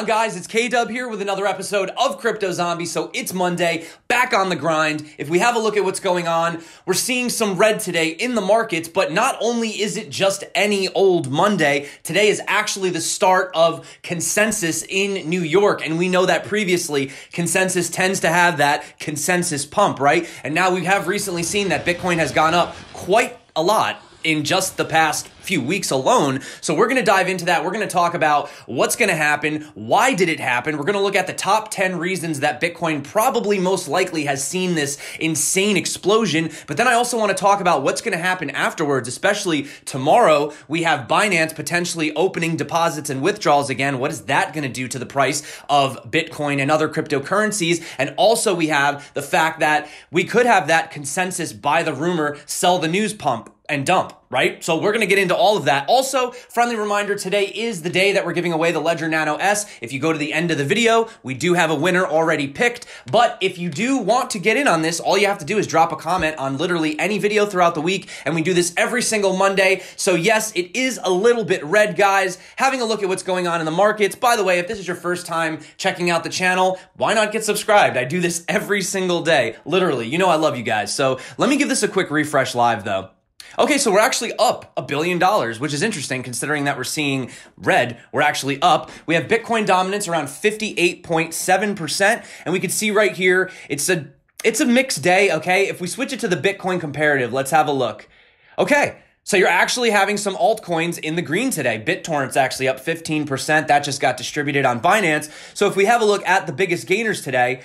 on, guys? It's K Dub here with another episode of Crypto Zombie. So it's Monday, back on the grind. If we have a look at what's going on, we're seeing some red today in the markets, but not only is it just any old Monday, today is actually the start of consensus in New York. And we know that previously, consensus tends to have that consensus pump, right? And now we have recently seen that Bitcoin has gone up quite a lot in just the past few weeks alone. So we're going to dive into that. We're going to talk about what's going to happen, why did it happen? We're going to look at the top 10 reasons that Bitcoin probably most likely has seen this insane explosion. But then I also want to talk about what's going to happen afterwards, especially tomorrow we have Binance potentially opening deposits and withdrawals again. What is that going to do to the price of Bitcoin and other cryptocurrencies? And also we have the fact that we could have that consensus buy the rumor, sell the news pump and dump right? So we're going to get into all of that. Also, friendly reminder, today is the day that we're giving away the Ledger Nano S. If you go to the end of the video, we do have a winner already picked. But if you do want to get in on this, all you have to do is drop a comment on literally any video throughout the week. And we do this every single Monday. So yes, it is a little bit red, guys, having a look at what's going on in the markets. By the way, if this is your first time checking out the channel, why not get subscribed? I do this every single day, literally. You know I love you guys. So let me give this a quick refresh live though. Okay, so we're actually up a billion dollars, which is interesting considering that we're seeing red. We're actually up. We have Bitcoin dominance around 58.7%. And we can see right here, it's a it's a mixed day, okay? If we switch it to the Bitcoin comparative, let's have a look. Okay, so you're actually having some altcoins in the green today. BitTorrent's actually up 15%. That just got distributed on Binance. So if we have a look at the biggest gainers today,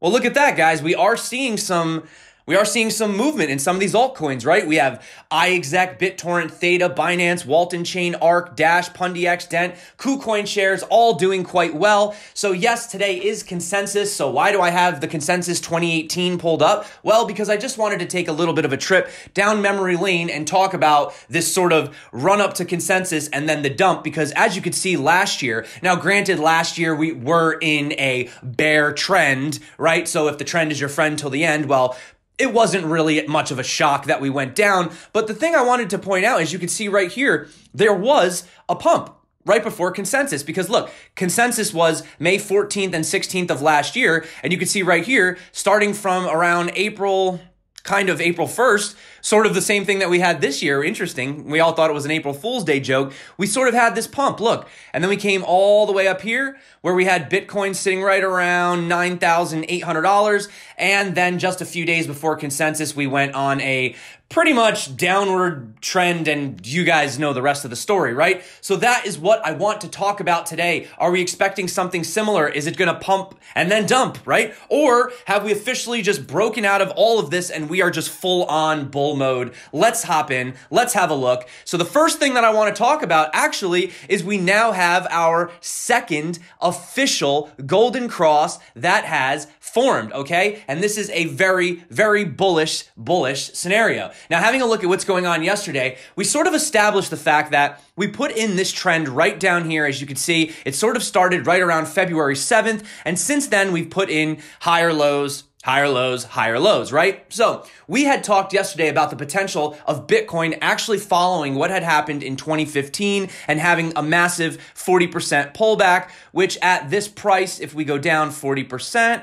well, look at that, guys. We are seeing some we are seeing some movement in some of these altcoins, right? We have iExec, BitTorrent, Theta, Binance, Walton Chain, ARC, Dash, Pundy Dent, KuCoin shares, all doing quite well. So yes, today is consensus. So why do I have the consensus 2018 pulled up? Well, because I just wanted to take a little bit of a trip down memory lane and talk about this sort of run up to consensus and then the dump. Because as you could see last year, now granted, last year we were in a bear trend, right? So if the trend is your friend till the end, well, it wasn't really much of a shock that we went down. But the thing I wanted to point out, as you can see right here, there was a pump right before consensus because look, consensus was May 14th and 16th of last year. And you can see right here, starting from around April, kind of April 1st, sort of the same thing that we had this year. Interesting. We all thought it was an April Fool's Day joke. We sort of had this pump, look. And then we came all the way up here where we had Bitcoin sitting right around $9,800. And then just a few days before consensus, we went on a pretty much downward trend and you guys know the rest of the story, right? So that is what I want to talk about today. Are we expecting something similar? Is it going to pump and then dump, right? Or have we officially just broken out of all of this and we are just full on bull mode? Let's hop in. Let's have a look. So the first thing that I want to talk about actually is we now have our second official golden cross that has formed, okay? And this is a very, very bullish, bullish scenario. Now, having a look at what's going on yesterday, we sort of established the fact that we put in this trend right down here. As you can see, it sort of started right around February 7th. And since then, we've put in higher lows, higher lows, higher lows, right? So we had talked yesterday about the potential of Bitcoin actually following what had happened in 2015 and having a massive 40% pullback, which at this price, if we go down 40%,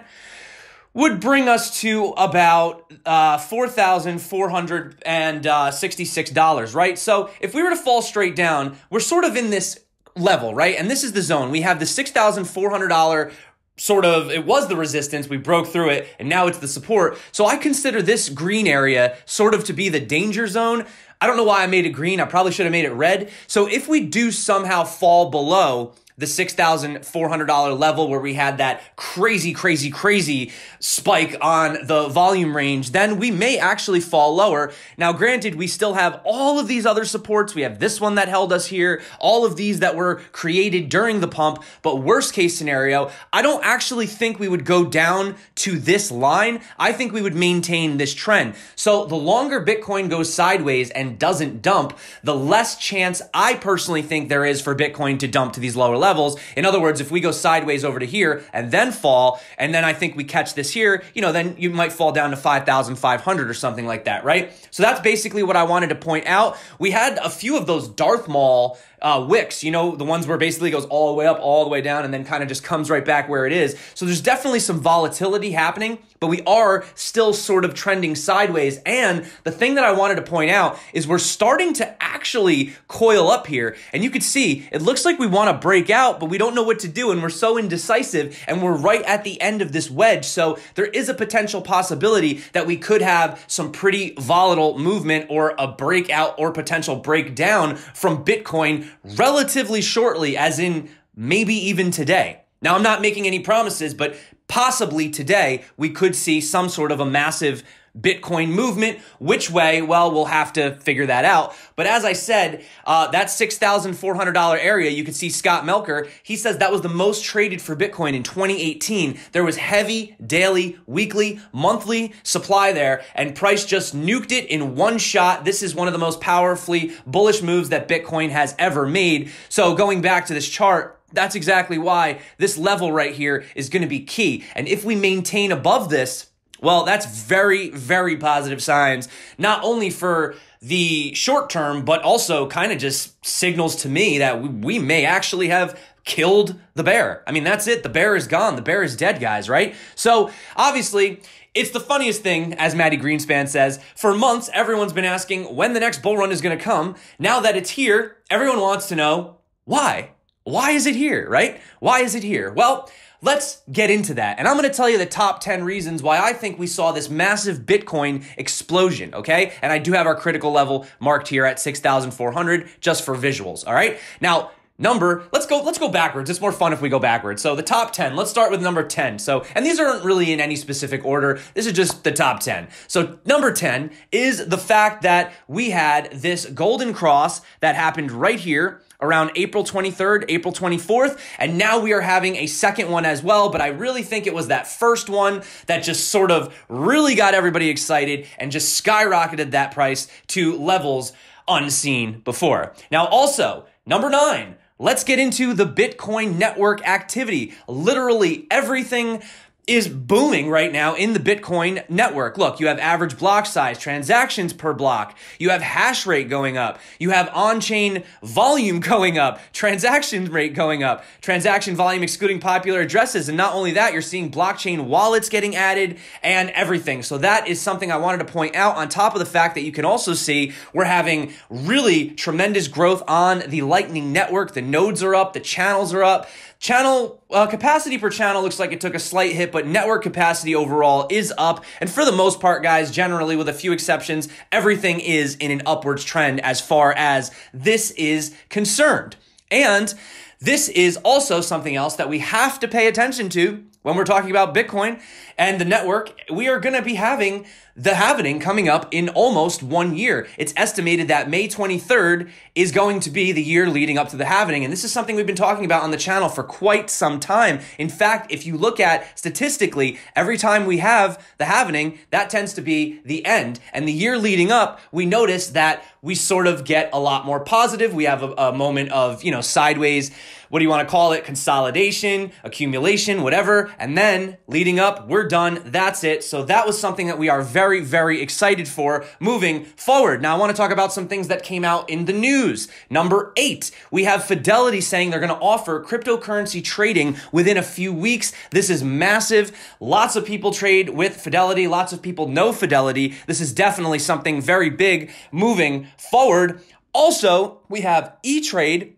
would bring us to about uh, $4,466, right? So if we were to fall straight down, we're sort of in this level, right? And this is the zone. We have the $6,400 sort of it was the resistance we broke through it and now it's the support so i consider this green area sort of to be the danger zone i don't know why i made it green i probably should have made it red so if we do somehow fall below the $6,400 level where we had that crazy, crazy, crazy spike on the volume range, then we may actually fall lower. Now, granted, we still have all of these other supports. We have this one that held us here, all of these that were created during the pump. But worst case scenario, I don't actually think we would go down to this line. I think we would maintain this trend. So the longer Bitcoin goes sideways and doesn't dump, the less chance I personally think there is for Bitcoin to dump to these lower levels levels. In other words, if we go sideways over to here and then fall, and then I think we catch this here, you know, then you might fall down to 5,500 or something like that, right? So that's basically what I wanted to point out. We had a few of those Darth Maul uh, wicks, you know, the ones where basically goes all the way up, all the way down, and then kind of just comes right back where it is. So there's definitely some volatility happening, but we are still sort of trending sideways. And the thing that I wanted to point out is we're starting to actually coil up here. And you can see it looks like we want to break out, but we don't know what to do. And we're so indecisive and we're right at the end of this wedge. So there is a potential possibility that we could have some pretty volatile movement or a breakout or potential breakdown from Bitcoin relatively shortly, as in maybe even today. Now, I'm not making any promises, but possibly today we could see some sort of a massive Bitcoin movement. Which way? Well, we'll have to figure that out. But as I said, uh, that $6,400 area, you can see Scott Melker, he says that was the most traded for Bitcoin in 2018. There was heavy daily, weekly, monthly supply there, and price just nuked it in one shot. This is one of the most powerfully bullish moves that Bitcoin has ever made. So going back to this chart, that's exactly why this level right here is going to be key. And if we maintain above this, well, that's very, very positive signs, not only for the short term, but also kind of just signals to me that we may actually have killed the bear. I mean, that's it. The bear is gone. The bear is dead, guys, right? So obviously, it's the funniest thing, as Maddie Greenspan says. For months, everyone's been asking when the next bull run is going to come. Now that it's here, everyone wants to know why. Why is it here, right? Why is it here? Well, let's get into that. And I'm going to tell you the top 10 reasons why I think we saw this massive Bitcoin explosion, okay? And I do have our critical level marked here at 6,400 just for visuals, all right? Now, number let's go let's go backwards it's more fun if we go backwards so the top 10 let's start with number 10 so and these aren't really in any specific order this is just the top 10 so number 10 is the fact that we had this golden cross that happened right here around April 23rd, April 24th. And now we are having a second one as well. But I really think it was that first one that just sort of really got everybody excited and just skyrocketed that price to levels unseen before. Now, also, number nine, let's get into the Bitcoin network activity. Literally everything is booming right now in the Bitcoin network. Look, you have average block size, transactions per block, you have hash rate going up, you have on chain volume going up, transaction rate going up, transaction volume excluding popular addresses. And not only that, you're seeing blockchain wallets getting added and everything. So that is something I wanted to point out on top of the fact that you can also see we're having really tremendous growth on the Lightning Network. The nodes are up, the channels are up. Channel uh, capacity per channel looks like it took a slight hit but network capacity overall is up. And for the most part, guys, generally with a few exceptions, everything is in an upwards trend as far as this is concerned. And this is also something else that we have to pay attention to when we're talking about Bitcoin, and the network, we are going to be having the happening coming up in almost one year. It's estimated that May 23rd is going to be the year leading up to the happening. And this is something we've been talking about on the channel for quite some time. In fact, if you look at statistically, every time we have the happening, that tends to be the end. And the year leading up, we notice that we sort of get a lot more positive. We have a, a moment of, you know, sideways what do you want to call it? Consolidation, accumulation, whatever. And then leading up, we're done. That's it. So that was something that we are very, very excited for moving forward. Now I want to talk about some things that came out in the news. Number eight, we have Fidelity saying they're going to offer cryptocurrency trading within a few weeks. This is massive. Lots of people trade with Fidelity. Lots of people know Fidelity. This is definitely something very big moving forward. Also, we have E Trade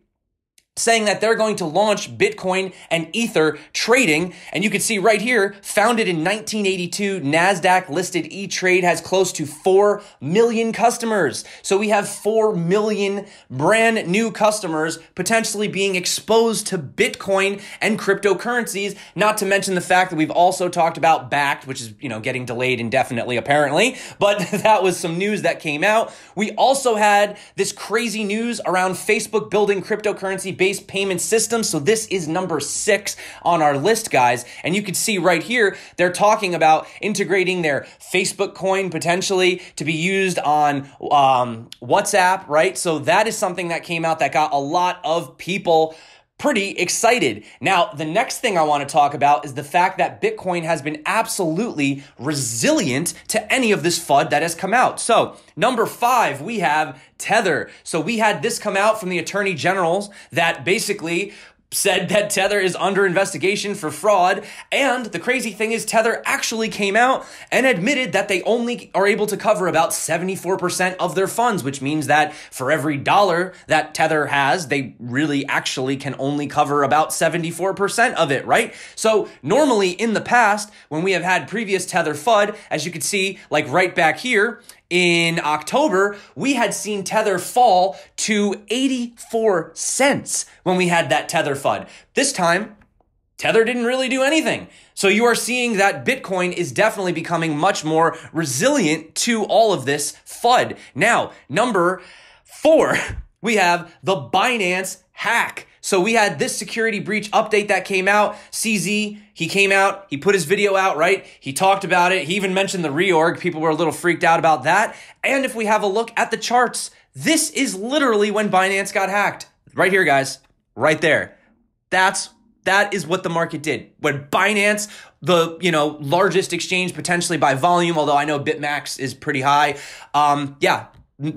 saying that they're going to launch Bitcoin and Ether trading. And you can see right here, founded in 1982, NASDAQ listed E Trade has close to 4 million customers. So we have 4 million brand new customers potentially being exposed to Bitcoin and cryptocurrencies, not to mention the fact that we've also talked about backed, which is, you know, getting delayed indefinitely apparently, but that was some news that came out. We also had this crazy news around Facebook building cryptocurrency based payment system, So this is number six on our list, guys. And you can see right here, they're talking about integrating their Facebook coin potentially to be used on um, WhatsApp, right? So that is something that came out that got a lot of people pretty excited. Now, the next thing I want to talk about is the fact that Bitcoin has been absolutely resilient to any of this FUD that has come out. So, number five, we have Tether. So, we had this come out from the attorney generals that basically said that Tether is under investigation for fraud. And the crazy thing is, Tether actually came out and admitted that they only are able to cover about 74% of their funds, which means that for every dollar that Tether has, they really actually can only cover about 74% of it, right? So normally in the past, when we have had previous Tether FUD, as you can see, like right back here, in October, we had seen Tether fall to 84 cents when we had that Tether FUD. This time, Tether didn't really do anything. So you are seeing that Bitcoin is definitely becoming much more resilient to all of this FUD. Now, number four, we have the Binance hack. So we had this security breach update that came out. CZ, he came out, he put his video out, right? He talked about it. He even mentioned the reorg. People were a little freaked out about that. And if we have a look at the charts, this is literally when Binance got hacked. Right here, guys. Right there. That's that is what the market did. When Binance, the you know largest exchange potentially by volume, although I know Bitmax is pretty high. Um, yeah,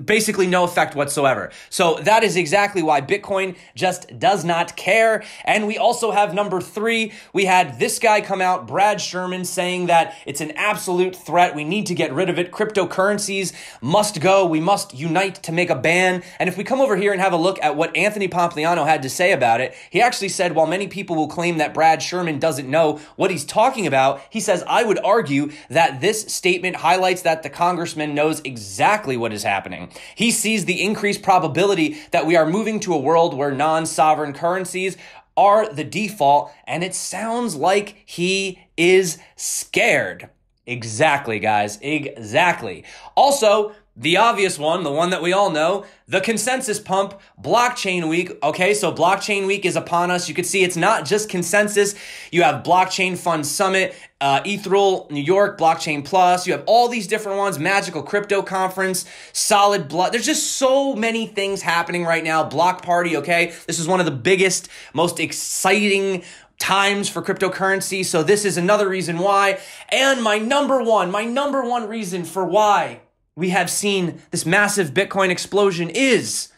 basically no effect whatsoever. So that is exactly why Bitcoin just does not care. And we also have number three. We had this guy come out, Brad Sherman, saying that it's an absolute threat. We need to get rid of it. Cryptocurrencies must go. We must unite to make a ban. And if we come over here and have a look at what Anthony Pompliano had to say about it, he actually said, while many people will claim that Brad Sherman doesn't know what he's talking about, he says, I would argue that this statement highlights that the congressman knows exactly what is happening happening. He sees the increased probability that we are moving to a world where non sovereign currencies are the default, and it sounds like he is scared. Exactly, guys. Exactly. Also, the obvious one, the one that we all know, the consensus pump, blockchain week. Okay, so blockchain week is upon us. You can see it's not just consensus. You have blockchain fund summit uh, Ethereal, New York, Blockchain Plus. You have all these different ones, Magical Crypto Conference, Solid Blood. There's just so many things happening right now. Block Party, okay? This is one of the biggest, most exciting times for cryptocurrency. So this is another reason why. And my number one, my number one reason for why we have seen this massive Bitcoin explosion is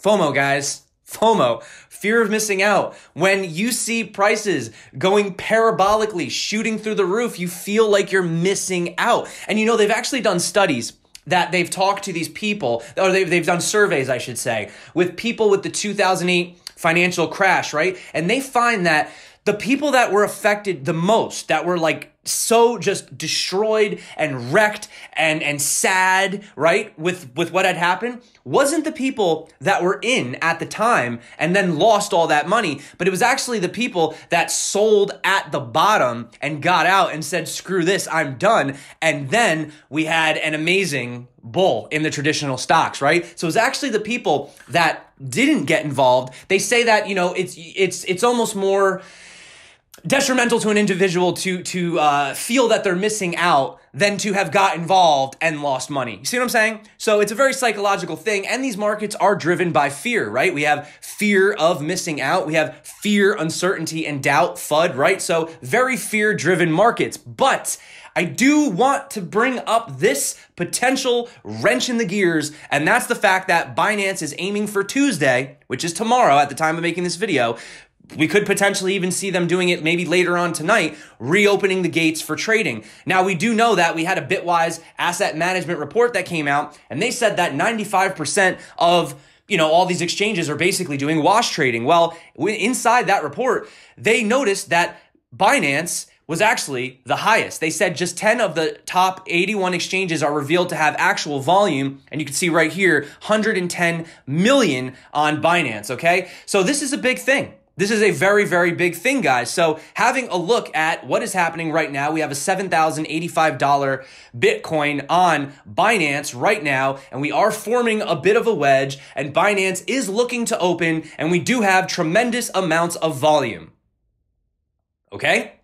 FOMO, guys. FOMO, fear of missing out. When you see prices going parabolically, shooting through the roof, you feel like you're missing out. And you know, they've actually done studies that they've talked to these people, or they've, they've done surveys, I should say, with people with the 2008 financial crash, right? And they find that the people that were affected the most, that were like so just destroyed and wrecked and and sad right with with what had happened wasn't the people that were in at the time and then lost all that money but it was actually the people that sold at the bottom and got out and said screw this I'm done and then we had an amazing bull in the traditional stocks right so it was actually the people that didn't get involved they say that you know it's it's it's almost more detrimental to an individual to to uh, feel that they're missing out than to have got involved and lost money. You see what I'm saying? So it's a very psychological thing, and these markets are driven by fear, right? We have fear of missing out, we have fear, uncertainty, and doubt, FUD, right? So very fear driven markets, but. I do want to bring up this potential wrench in the gears, and that's the fact that Binance is aiming for Tuesday, which is tomorrow at the time of making this video, we could potentially even see them doing it maybe later on tonight, reopening the gates for trading. Now, we do know that we had a Bitwise asset management report that came out, and they said that 95% of you know all these exchanges are basically doing wash trading. Well, inside that report, they noticed that Binance was actually the highest. They said just 10 of the top 81 exchanges are revealed to have actual volume. And you can see right here, 110 million on Binance. Okay. So this is a big thing. This is a very, very big thing, guys. So having a look at what is happening right now, we have a $7,085 Bitcoin on Binance right now, and we are forming a bit of a wedge, and Binance is looking to open, and we do have tremendous amounts of volume. Okay?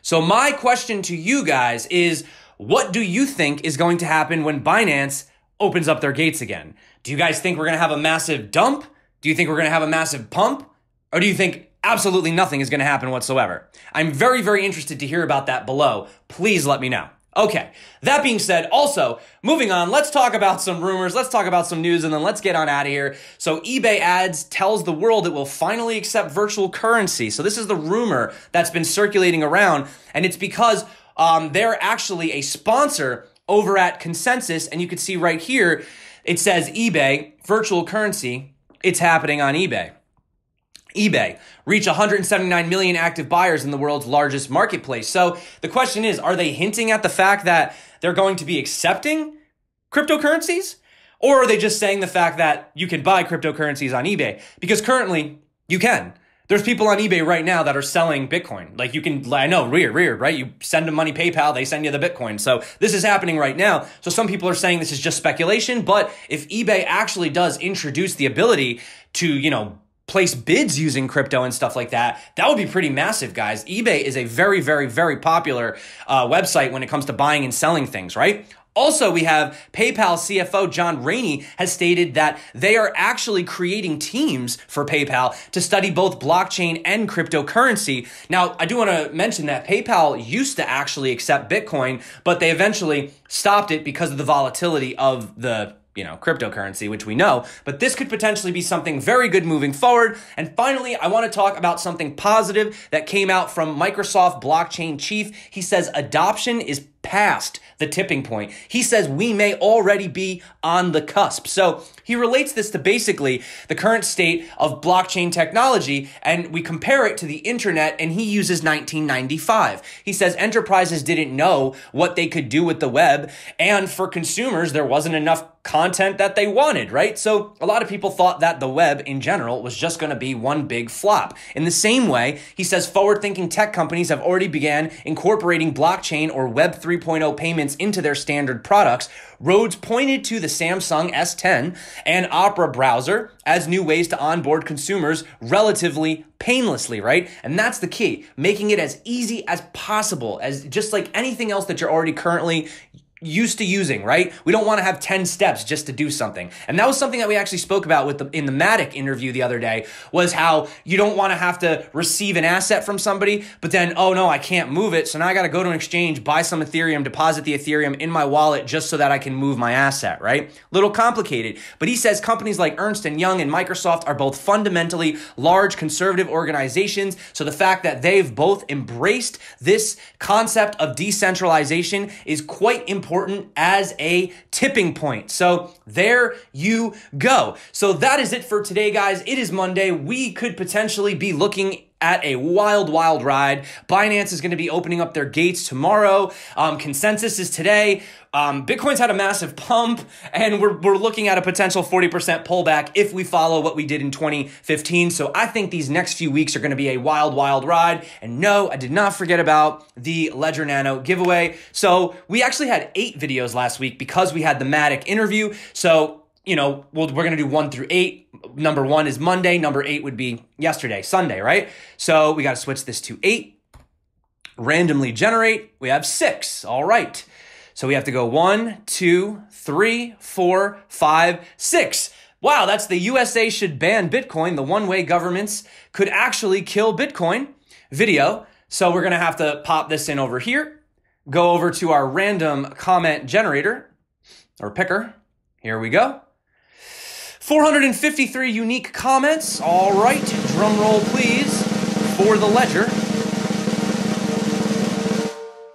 So my question to you guys is, what do you think is going to happen when Binance opens up their gates again? Do you guys think we're going to have a massive dump? Do you think we're going to have a massive pump? Or do you think absolutely nothing is going to happen whatsoever? I'm very, very interested to hear about that below. Please let me know. Okay, that being said, also, moving on, let's talk about some rumors, let's talk about some news, and then let's get on out of here. So, eBay Ads tells the world it will finally accept virtual currency. So, this is the rumor that's been circulating around, and it's because um, they're actually a sponsor over at Consensus, and you can see right here, it says eBay, virtual currency, it's happening on eBay eBay reach 179 million active buyers in the world's largest marketplace. So the question is, are they hinting at the fact that they're going to be accepting cryptocurrencies? Or are they just saying the fact that you can buy cryptocurrencies on eBay? Because currently you can. There's people on eBay right now that are selling Bitcoin. Like you can, I know, weird, weird, right? You send them money PayPal, they send you the Bitcoin. So this is happening right now. So some people are saying this is just speculation, but if eBay actually does introduce the ability to, you know, place bids using crypto and stuff like that, that would be pretty massive, guys. eBay is a very, very, very popular uh, website when it comes to buying and selling things, right? Also, we have PayPal CFO John Rainey has stated that they are actually creating teams for PayPal to study both blockchain and cryptocurrency. Now, I do want to mention that PayPal used to actually accept Bitcoin, but they eventually stopped it because of the volatility of the you know, cryptocurrency, which we know, but this could potentially be something very good moving forward. And finally, I want to talk about something positive that came out from Microsoft blockchain chief. He says adoption is past the tipping point. He says we may already be on the cusp. So he relates this to basically the current state of blockchain technology, and we compare it to the internet, and he uses 1995. He says enterprises didn't know what they could do with the web, and for consumers, there wasn't enough content that they wanted, right? So a lot of people thought that the web in general was just going to be one big flop. In the same way, he says forward thinking tech companies have already began incorporating blockchain or web 3 3.0 payments into their standard products, Rhodes pointed to the Samsung S10 and Opera browser as new ways to onboard consumers relatively painlessly, right? And that's the key, making it as easy as possible, as just like anything else that you're already currently used to using, right? We don't want to have 10 steps just to do something. And that was something that we actually spoke about with the, in the Matic interview the other day was how you don't want to have to receive an asset from somebody, but then, oh no, I can't move it. So now I got to go to an exchange, buy some Ethereum, deposit the Ethereum in my wallet just so that I can move my asset, right? Little complicated. But he says companies like Ernst and Young and Microsoft are both fundamentally large conservative organizations. So the fact that they've both embraced this concept of decentralization is quite important important as a tipping point. So there you go. So that is it for today, guys. It is Monday. We could potentially be looking at a wild, wild ride. Binance is going to be opening up their gates tomorrow. Um, consensus is today. Um, Bitcoin's had a massive pump, and we're, we're looking at a potential 40% pullback if we follow what we did in 2015. So I think these next few weeks are going to be a wild, wild ride. And no, I did not forget about the Ledger Nano giveaway. So we actually had eight videos last week because we had the Matic interview. So you know, we will we're going to do one through eight. Number one is Monday. Number eight would be yesterday, Sunday, right? So we got to switch this to eight. Randomly generate. We have six. All right. So we have to go one, two, three, four, five, six. Wow, that's the USA should ban Bitcoin. The one way governments could actually kill Bitcoin video. So we're going to have to pop this in over here, go over to our random comment generator or picker. Here we go. 453 unique comments. All right, drum roll please for the ledger.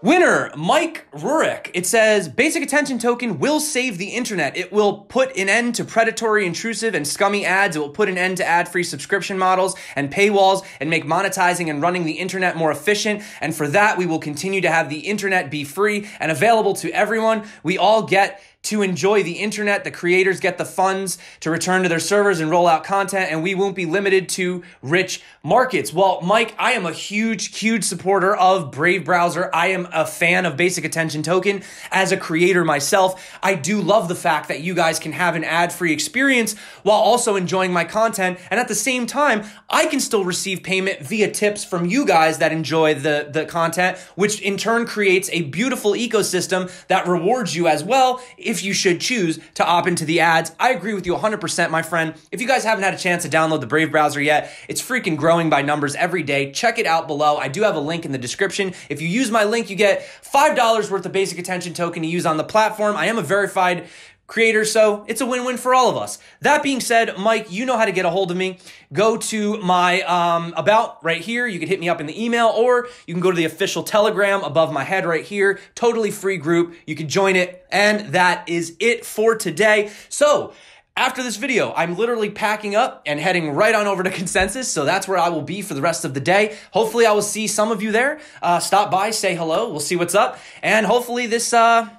Winner, Mike Rurik. It says Basic Attention Token will save the internet. It will put an end to predatory, intrusive, and scummy ads. It will put an end to ad free subscription models and paywalls and make monetizing and running the internet more efficient. And for that, we will continue to have the internet be free and available to everyone. We all get to enjoy the internet. The creators get the funds to return to their servers and roll out content, and we won't be limited to rich markets. Well, Mike, I am a huge, huge supporter of Brave Browser. I am a fan of Basic Attention Token as a creator myself. I do love the fact that you guys can have an ad free experience while also enjoying my content. And at the same time, I can still receive payment via tips from you guys that enjoy the, the content, which in turn creates a beautiful ecosystem that rewards you as well if you should choose to opt into the ads. I agree with you 100%, my friend. If you guys haven't had a chance to download the Brave browser yet, it's freaking growing by numbers every day. Check it out below. I do have a link in the description. If you use my link, you get $5 worth of basic attention token to use on the platform. I am a verified creators. So it's a win-win for all of us. That being said, Mike, you know how to get a hold of me. Go to my um, about right here. You can hit me up in the email or you can go to the official telegram above my head right here. Totally free group. You can join it. And that is it for today. So after this video, I'm literally packing up and heading right on over to Consensus. So that's where I will be for the rest of the day. Hopefully, I will see some of you there. Uh, stop by, say hello. We'll see what's up. And hopefully, this. Uh,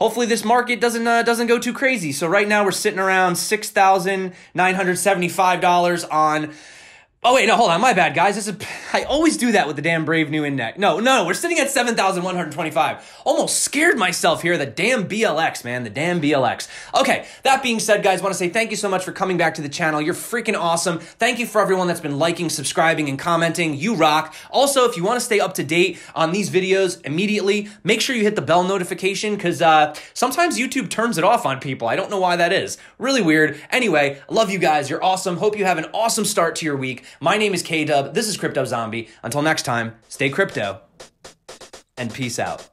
hopefully this market doesn't uh, doesn't go too crazy. So right now we're sitting around six thousand nine hundred seventy five dollars on Oh wait, no, hold on, my bad, guys. This is I always do that with the damn brave new index. No, no, we're sitting at seven thousand one hundred twenty-five. Almost scared myself here. The damn BLX, man, the damn BLX. Okay, that being said, guys, want to say thank you so much for coming back to the channel. You're freaking awesome. Thank you for everyone that's been liking, subscribing, and commenting. You rock. Also, if you want to stay up to date on these videos immediately, make sure you hit the bell notification because uh, sometimes YouTube turns it off on people. I don't know why that is. Really weird. Anyway, love you guys. You're awesome. Hope you have an awesome start to your week. My name is K Dub. This is Crypto Zombie. Until next time, stay crypto and peace out.